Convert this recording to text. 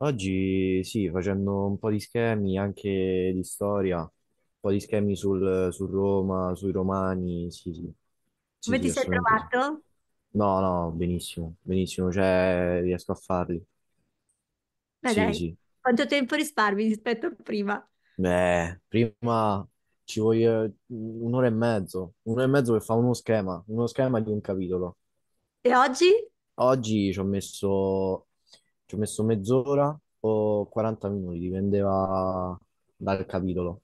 Oggi sì, facendo un po' di schemi anche di storia, un po' di schemi sul, su Roma, sui romani, sì, sì, sì, Come ti sei assolutamente sì. trovato? No, no, benissimo, benissimo, cioè riesco a farli. Beh, dai, sì. quanto tempo risparmi rispetto a prima? Beh, prima ci voglio mm, un'ora e mezzo, un'ora e mezzo per fare uno schema, uno schema di un capitolo. E oggi? Oggi ci ho messo ci ho messo mezz'ora o 40 minuti, dipendeva dal capitolo.